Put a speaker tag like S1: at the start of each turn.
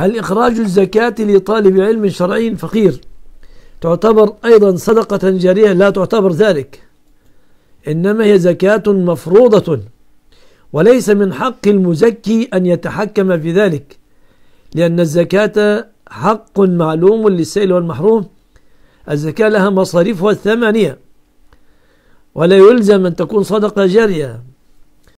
S1: هل إخراج الزكاة لطالب علم شرعي فقير تعتبر أيضا صدقة جارية لا تعتبر ذلك إنما هي زكاة مفروضة وليس من حق المزكي أن يتحكم في ذلك لأن الزكاة حق معلوم للسائل والمحروم الزكاة لها مصاريفها الثمانية ولا يلزم أن تكون صدقة جارية